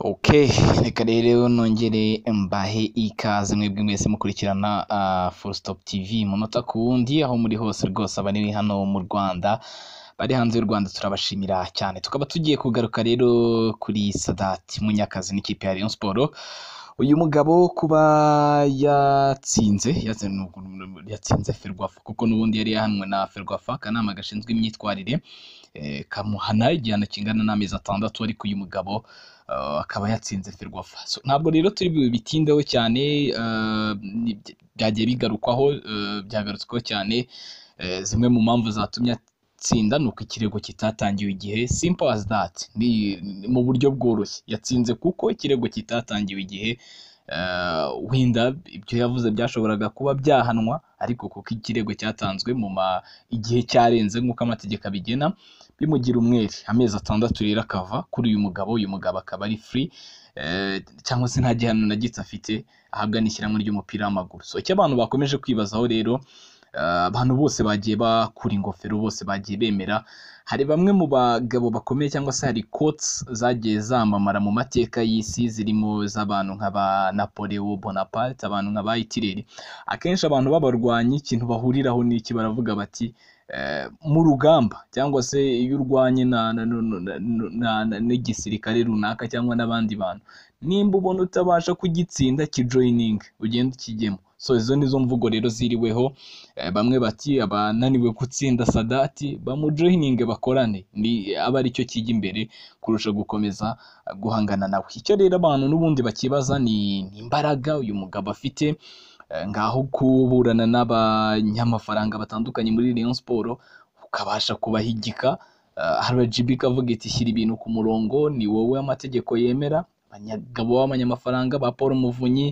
ok reka rero nongere mbahe ikaze mwebwe mwese mukurikirana ah, full stop tv munota ku wundi aho muri hose rwose abanini hano mu rwanda bari hanze y'u rwanda turabashimira cyane tukaba tugiye kugaruka rero kuri sadati munyakazi n'ikipe ya rayon siporo uyu mugabo kuba yatsinze yatsinze ferwafa kuko n'ubundi yari yahanwe na ferwafa akanama gashinzwe imyitwarire eh, kamuhana igihano kingana n'amezi atandatu ariko uyu mugabo Eh, akaba yatsinze ferwafa ntabwo rero turi bitindeho cyane eh, byagiye bigarukwaho eh, byagarutsweho cyane zimwe mu mpamvu zatumye atsinda ni uko ikirego kitatangiwe igihe simple as that ni mu buryo bworoshye yatsinze kuko ikirego kitatangiwe igihe wenda ibyo yavuze byashoboraga kuba byahanwa ariko kuko ikirego cyatanzwe mu igihe cyarenze nk'uko amategeko abigena bimugira umwere amezi atandatu rero akava kuri uyu mugabo uyu mugabo akaba ari furi eh, cyangwa se nta gihano na gito afite ahabwa n'ishyirahamwe ry'umupira w'amaguru so icyo abantu bakomeje kwibazaho rero Ah, abantu bose bagiye bakura ingofero bose bagiye bemera hari bamwe mu bagabo bakomeye cyangwa se hari kotsi zagiye zamamara mu mateka y'isi zirimo z'abantu nk'aba napoleo bonaparte abantu nk'aba hitireri akenshi abantu b'abarwanyi ikintu bahuriraho n'iki baravuga bati eh, mu rugamba cyangwa se iyo urwanye n'igisirikare runaka cyangwa n'abandi bantu nimba ubona utabasha kugitsinda kijoyininge ugenda ukijyemo so izo ni zo mvugo rero ziriweho eh, bamwe bati abananiwe gutsinda sadati bamujoyininge bakorane ni eh, aba aricyo kijya imbere kurusha gukomeza eh, guhangana nawe icyo rero abantu n'ubundi bakibaza ni imbaraga uyu mugabo afite ngaho kuburana n'abanyamafaranga batandukanye muri Rayon Sport ukabasha kubahigika RGB kavuga iti shyira ibintu ku murongo ni wowe amategeko yemera abanyagabo b'abanyamafaranga ba Paul Muvunyi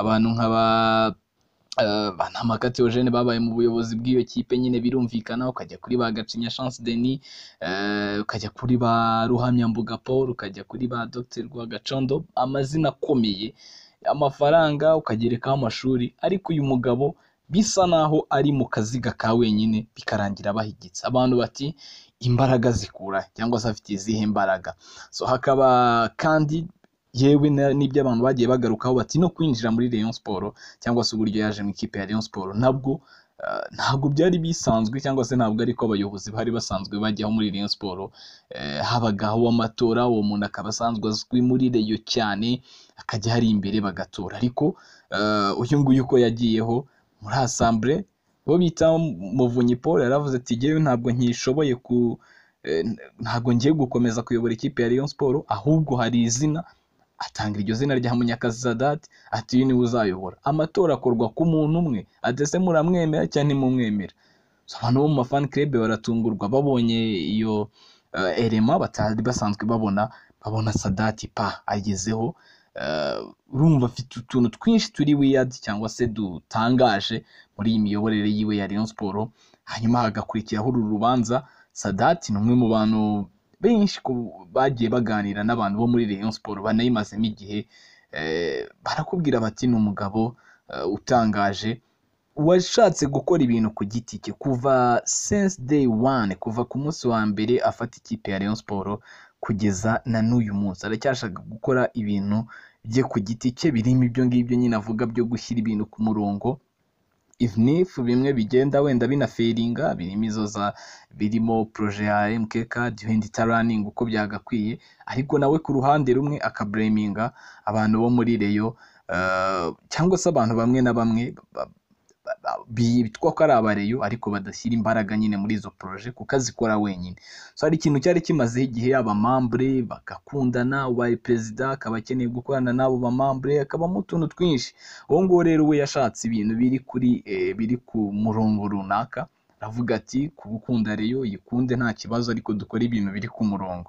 abantu nk'aba Eh, banamaka Eugene babaye mu buyobozi bw'iyo kipe nyine birumvikana ukajya kuri ba Gacinya Chance Denis eh, ukajya kuri ba Ruhamyambuga Paul ukajya kuri ba Dr Rwagacondo amazina akomeye amafaranga ukagerekaho amashuri ariko uyu mugabo bisa naho ari mu kaziga ka wenyine bikarangira bahigitse abantu bati imbaraga zikura cyangwa se afite izihe mbaraga so hakaba kandi yewe n'ibyo abantu bagiye bagarukaho bati no kwinjira muri Rayon Sport cyangwa se uburyo yaje mu ikipe ya Rayon Sport nabwo eh, ntabwo byari bisanzwe cyangwa se ntabwo ariko abayobozi bari basanzwe bajyaho muri Rayon Sport eh, habagaho amatora uwo muntu akaba asanzwe azwi muri Rayon cyane akajya hari imbere bagatora ariko eh, uyu nguyu uko yagiyeho muri asambure bo bita muvunyi paul yaravuze ati ngewe ntabwo nkishoboye ku ntabwo ngiye gukomeza kuyobora ikipe ya Rayon Sport ahubwo hari izina atanga iryo zina rya munyakasadati ati uyu niwe uzayobora amatora akorwa ku muntu umwe adese muramwemera cyangwa ntimumwemera abantu bo mu mafani kirebe baratungurwa babonye iyo eh, erema batari basanzwe babona babona sadati pa agezeho eh, urumva afite utuntu twinshi turi wiyadi cyangwa se dutangaje muri iyi miyoborere yiwe ya Rayon siporo hanyuma hagakurikiraho uru rubanza sadati ni umwe mu bantu benshi bagiye baganira n'abantu bo muri Rayon Sport banayimazemo igihe eh, barakubwira bati ni umugabo eh, utangaje washatse gukora ibintu ku giti cye kuva sense day one kuva ku munsi wa mbere afata ikipe ya Rayon Sport kugeza na n'uyu munsi aracyashaka gukora ibintu bye ku giti cye birimo ibyo ngibyo nyine avuga byo gushyira ibintu ku murongo IVNF bimwe bigenda wenda binaferinga binimizoza birimo proje ya MKK duhindi taraning uko byagakwiye ariko nawe ku ruhande rumwe akabureminga abantu bo muri Rayon eh, cyangwa se abantu bamwe na bamwe bitwa ko ari abareyo ariko badashyira imbaraga nyine muri izo poroje kuko azikora wenyine so hari ikintu cyari kimaze igihe abamambure bagakundana ubaye perezida akaba akeneye gukorana n'abo bamambure akabamo utuntu twinshi uwo nguwo rero we yashatse ibintu biri kuri eh, biri ku murongo runaka aravuga ati ku gukunda reyo yikunde nta kibazo ariko dukore ibintu biri ku murongo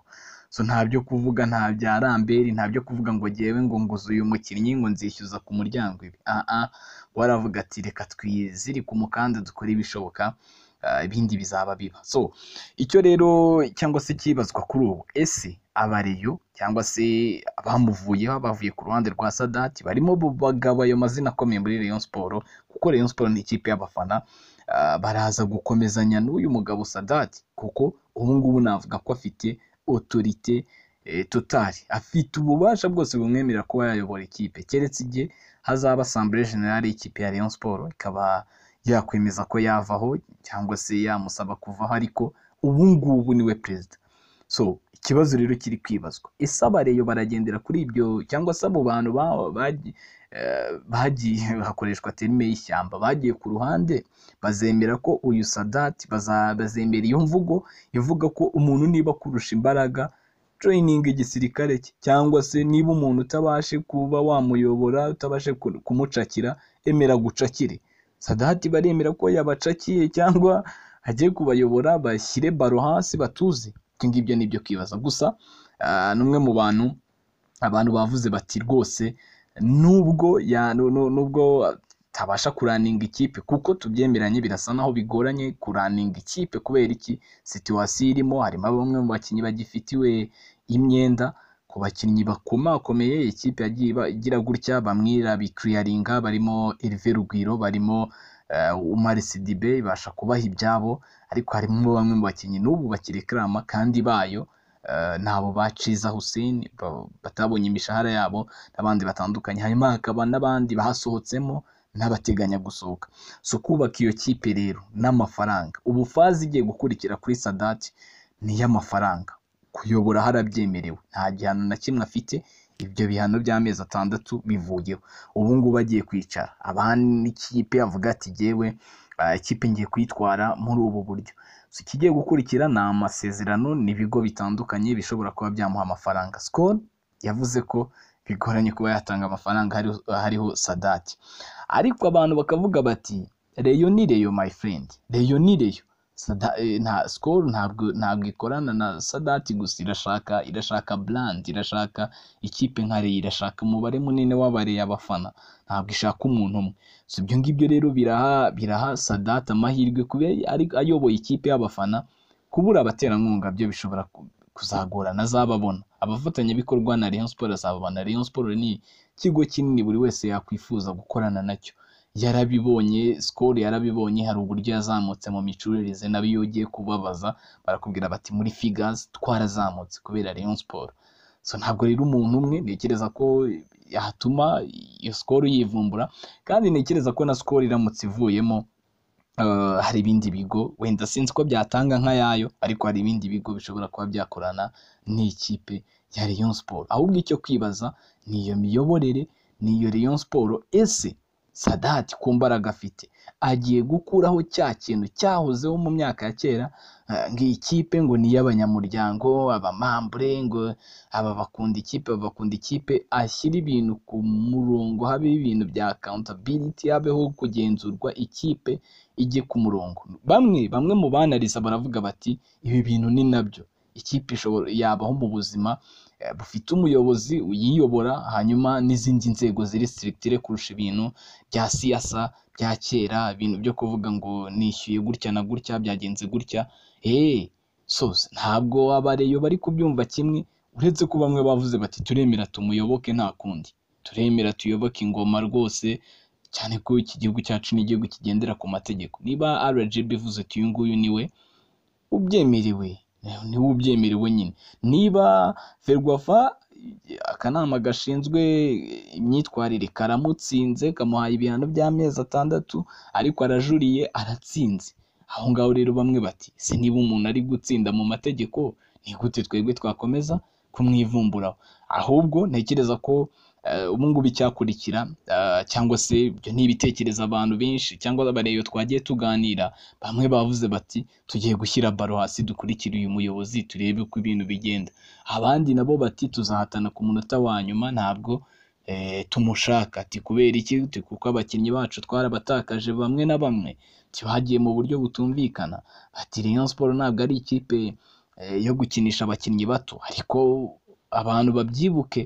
so nta byo kuvuga nta bya ramberi nta byo kuvuga ngo ngewe ngo nguze uyu mukinnyi ngo nzishyuza ku muryango ibi aha waravuga ati reka twizirike umukanda dukore ibishoboka ibindi bizaba biba so icyo rero cyangwa se kibazwa kuri ubu ese abareyo cyangwa se abamuvuyeho bavuye ku ruhande rwa sadati barimo bagaba ayo mazina akomeye muri Rayon Sport kuko Rayon Sport ni ikipe y'abafana baraza gukomezanya n'uyu mugabo sadati kuko ubu ngubu navuga ko afite otorite eh, totari afite ububasha bwose bumwemerera kuba yayobora ikipe keretse igihe hazaba asambure generale y'ikipe ya Rayon Sports ikaba yakwemeza ko yavaho cyangwa se yamusaba kuvaho ariko ubu ngubu niwe perezida so ikibazo rero kiri kwibazwa ese abareyo baragendera kuri ibyo cyangwa se abo bantu Eh, bagiye hakoreshwa terime y'ishyamba bagiye ku ruhande bazemera ko uyu sadati bazemera iyo mvugo ivuga ko umuntu niba akurusha imbaraga tureyininga igisirikare cye cyangwa se niba umuntu utabashe kuba wamuyobora utabashe kumucakira emera gucakire sadati baremera ko yabacakiye cyangwa agiye kubayobora bashyire baro hasi batuze ibyo ni ibyo kwibaza gusa eh, ni umwe mu bantu abantu bavuze bati rwose nubwo ya nubwo tabasha kuraninga ikipe kuko tubyemeranye birasa naho bigoranye kuraninga ikipe kubera iki situwasiyo irimo harimo bamwe mu bakinnyi bagifitiwe imyenda ku bakinnyi bakomakomeye ikipe yagiye igira gutya bamwira bamwirabikiriyaringa barimo Herve Rugwiro barimo Umar eh, Sidibe ibasha kubaha ibyabo ariko harimo bamwe mu bakinnyi n'ubu bakirekarama kandi bayo Eh, n'abo baciza Hussein batabonye imishahara yabo n'abandi batandukanye hanyuma hakaba n'abandi bahasohotsemo n'abateganya gusohoka si ukubaka iyo kipe rero n'amafaranga Ubufazi igiye gukurikira kuri sadati ni iy'amafaranga kuyobora harabyemerewe nta gihano na kimwe afite ibyo bihano by'amezi atandatu bivuyeho ubu ngubu agiye kwicara abandi n'ikipe avuga ati jyewe eh, ikipe ngiye kuyitwara muri ubu buryo so ikigiye gukurikira ni amasezerano n'ibigo bitandukanye bishobora kuba byamuha amafaranga skol yavuze ko bigoranye kuba yatanga amafaranga hariho sadati ariko abantu bakavuga bati reyo ni reyo my friend reyo ni reyo nta eh, sikoro ntabwo ntabwo ikorana na sadati gusa irashaka irashaka burandi irashaka ikipe nkare irashaka umubare munini w'abareye abafana ntabwo ishaka umuntu umwe ibyo ngibyo rero biraha biraha sadati amahirwe kubera ari ayoboye ikipe y'abafana kubura abaterankunga byo bishobora kuzagorana azababona abafatanyabikorwa na Rayon Sports azababona Rayon Sports ni ikigo kinini buri wese yakwifuza gukorana nacyo yarabibonye sikoro yarabibonye hari uburyo yazamutse mu micururize nabi iyo ugiye kubabaza barakubwira bati muri figazi twarazamutse kubera Rayon siporo so ntabwo rero umuntu umwe ntekereza ko yatuma iyo sikoro yivumbura kandi ntekereza ko na sikoro iramutse ivuyemo eh, hari ibindi bigo wenda sinzi ko byatanga nk'ayayo ariko hari ibindi bigo bishobora kuba byakorana n'ikipe ya Rayon siporo ahubwo icyo kwibaza ni iyo miyoborere ni iyo Rayon siporo ese sadati ku mbaraga afite agiye gukuraho cya kintu cyahozeho mu myaka ya kera eh, ngo iyi kipe ngo ni iy'abanyamuryango abamambure ngo aba bakunda ikipe aba bakunda ikipe ashyira ibintu ku murongo habe ibintu bya accountability habeho kugenzurwa ikipe ijye ku murongo bamwe bamwe mu banariza baravuga bati ibi bintu ni nabyo ikipe ishobora yabaho mu buzima Eh, bufite umuyobozi uyiyobora hanyuma n'izindi nzego ziri sitirigitire kurusha ibintu bya siyasa bya kera ibintu byo kuvuga ngo nishyuye gutya na gutya byagenze gutya eee eh, soze ntabwo abareyo bari kubyumva kimwe uretse ko bamwe bavuze bati turemera tumuyoboke nta kundi turemera tuyoboke ingoma rwose cyane ko iki gihugu cyacu ni igihugu kigendera ku mategeko niba rgb ivuze uti uyu nguyu ni ubyemerewe niwe ubyemerewe wenyine. niba ferwafa akanama gashinzwe imyitwarire karamutsinze kamuhaye ibihano by'amezi atandatu ariko arajuriye aratsinze aho ngaho rero bamwe bati si niba umuntu ari gutsinda mu mategeko ni gute twebwe twakomeza kumwivumburaho ahubwo ntekereza ko Eh, ubu ngubu icyakurikira eh, cyangwa se ibyo ni abantu benshi cyangwa abareba twagiye tuganira bamwe bavuze bati tugiye gushyira baro hasi dukurikire uyu muyobozi turebe uko ibintu bigenda abandi nabo bati tuzahatana ku munota wa nyuma ntabwo eh, tumushaka ati kubera iki kuko abakinnyi bacu twarabatakaje bamwe na bamwe bagiye mu buryo butumvikana ati Rayon Sport ntabwo ari ikipe yo gukinisha abakinnyi bato ariko abantu babyibuke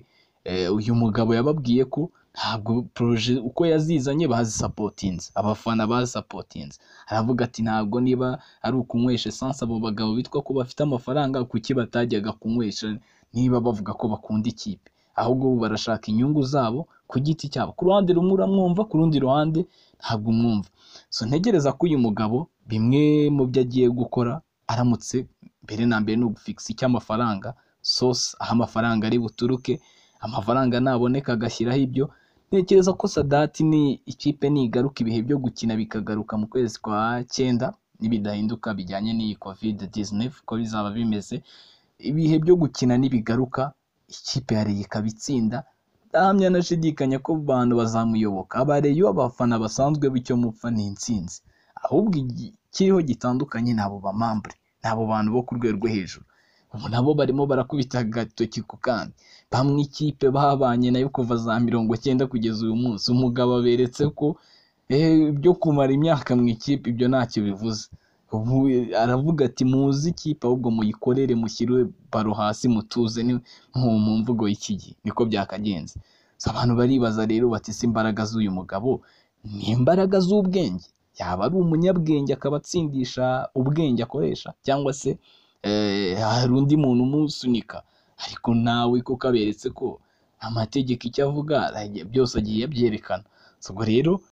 Eh, uyu mugabo yababwiye ko ntabwo poroje uko yazizanye bazisapotinze abafana bazisapotinze aravuga ati ntabwo niba ari ukunywesha esanse abo bagabo bitwa ko bafite amafaranga kuki batajyaga kunywesha niba bavuga ko bakunda ikipe ahubwo barashaka inyungu zabo ku giti cyabo ku ruhande rumwe uramwumva ku rundi ruhande ntabwo umwumva so ntegereza ko uyu mugabo bimwe mu byo agiye gukora aramutse mbere na mbere ni ugufikisa icy'amafaranga sosi aho amafaranga ari buturuke amafaranga naboneka agashyiraho ibyo ntekereza ko sadati ni ikipe nigaruka ibihe byo gukina bikagaruka mu kwezi kwa cyenda nibidahinduka bijyanye n'iyi covid 19 ko bizaba bimeze ibihe byo gukina nibigaruka ikipe ya Rayon ikaba itsinda ndahamya nashidikanya ko abantu bazamuyoboka aba Rayon abafana basanzwe bityo mupfa ni intsinzi ahubwo ikiriho gitandukanye nabo bamambre nabo bantu bo ku rwego hejuru ubu nabo barimo barakubita agatoki ku kandi bamwe ikipe babanye nayo kuva za mirongo cyenda kugeza uyu munsi umugabo aberetse ko ibyo kumara imyaka mu ikipe ibyo ntacyo bivuze aravuga ati muzi ikipe ahubwo muyikorere mushyire baro hasi mutuze mu mvugo yikigi niko byakagenze abantu baribaza rero bati si imbaraga z'uyu mugabo ni imbaraga z'ubwenge yaba ari umunyabwenge akaba atsindisha ubwenge akoresha cyangwa se eh, hari undi muntu umusunika ariko nawe kuko aberetse ko amategeko icyo avuga byose agiye abyerekana ubwo rero